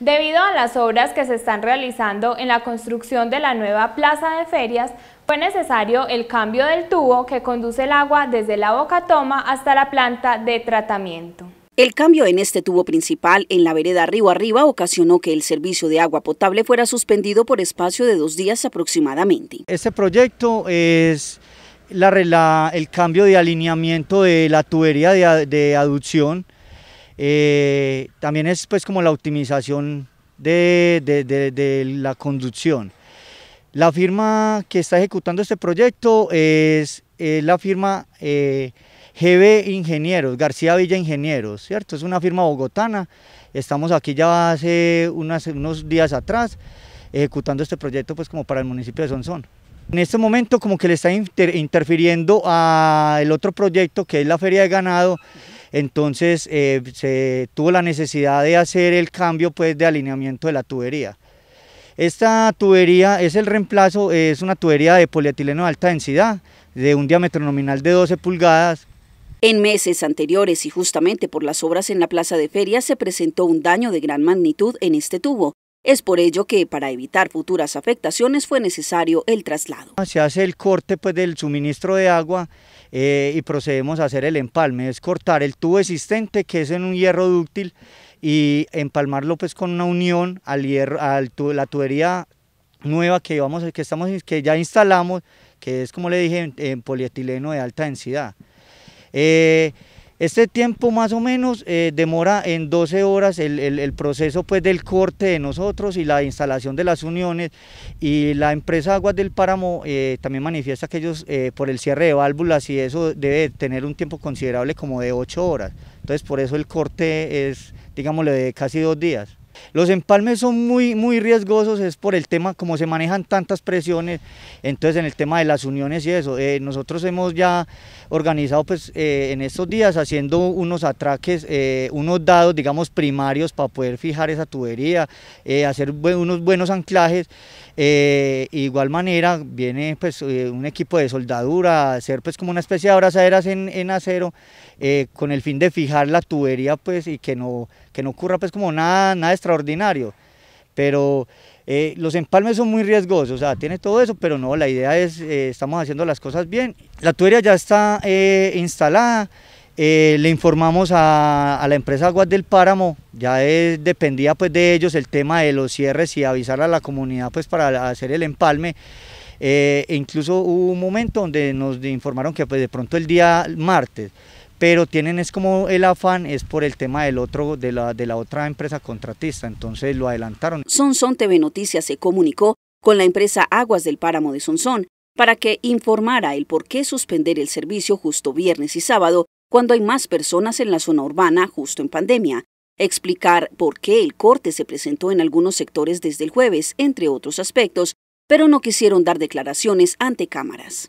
Debido a las obras que se están realizando en la construcción de la nueva plaza de ferias, fue necesario el cambio del tubo que conduce el agua desde la boca toma hasta la planta de tratamiento. El cambio en este tubo principal en la vereda Río Arriba ocasionó que el servicio de agua potable fuera suspendido por espacio de dos días aproximadamente. Este proyecto es el cambio de alineamiento de la tubería de aducción eh, también es pues como la optimización de, la conducción. La firma que está ejecutando este proyecto es, la firma eh, GB Ingenieros, García Villa Ingenieros, ¿cierto? Es una firma bogotana, estamos aquí ya hace unos días atrás ejecutando este proyecto pues como para el municipio de Sonzón En este momento como que le está interfiriendo interfiriendo al otro proyecto que es la Feria de Ganado, entonces eh, se tuvo la necesidad de hacer el cambio pues, de alineamiento de la tubería. Esta tubería es el reemplazo, es una tubería de polietileno de alta densidad, de un diámetro nominal de 12 pulgadas, en meses anteriores y justamente por las obras en la plaza de feria se presentó un daño de gran magnitud en este tubo, es por ello que para evitar futuras afectaciones fue necesario el traslado. Se hace el corte pues, del suministro de agua eh, y procedemos a hacer el empalme, es cortar el tubo existente que es en un hierro dúctil y empalmarlo pues, con una unión al hierro, a la tubería nueva que, que, estamos, que ya instalamos, que es como le dije en, polietileno de alta densidad. Eh, este tiempo más o menos eh, demora en 12 horas el, proceso pues, del corte de nosotros y la instalación de las uniones y la empresa Aguas del Páramo eh, también manifiesta que ellos eh, por el cierre de válvulas y eso debe tener un tiempo considerable como de 8 horas. Entonces por eso el corte es, digámoslo, de casi dos días. Los empalmes son muy, muy riesgosos, es por el tema, como se manejan tantas presiones, entonces en el tema de las uniones y eso. Eh, nosotros hemos ya organizado pues eh, en estos días haciendo unos atraques, eh, unos dados, digamos, primarios para poder fijar esa tubería, hacer unos buenos anclajes. igual manera viene pues un equipo de soldadura, hacer pues como una especie de abrazaderas en, en acero, con el fin de fijar la tubería pues y que no que no ocurra pues como nada, nada extraordinario. Pero eh, los empalmes son muy riesgosos, o sea, tiene todo eso, pero no, la idea es, eh, estamos haciendo las cosas bien. La tubería ya está eh, instalada, le informamos a, la empresa Aguas del Páramo, ya dependía pues de ellos el tema de los cierres y avisar a la comunidad pues para hacer el empalme. E incluso hubo un momento donde nos informaron que pues de pronto el día martes, pero tienen es como el afán es por el tema del otro de la de la otra empresa contratista, entonces lo adelantaron. Sonson TV Noticias se comunicó con la empresa Aguas del Páramo de Sonson para que informara el por qué suspender el servicio justo viernes y sábado cuando hay más personas en la zona urbana justo en pandemia, explicar por qué el corte se presentó en algunos sectores desde el jueves, entre otros aspectos, pero no quisieron dar declaraciones ante cámaras.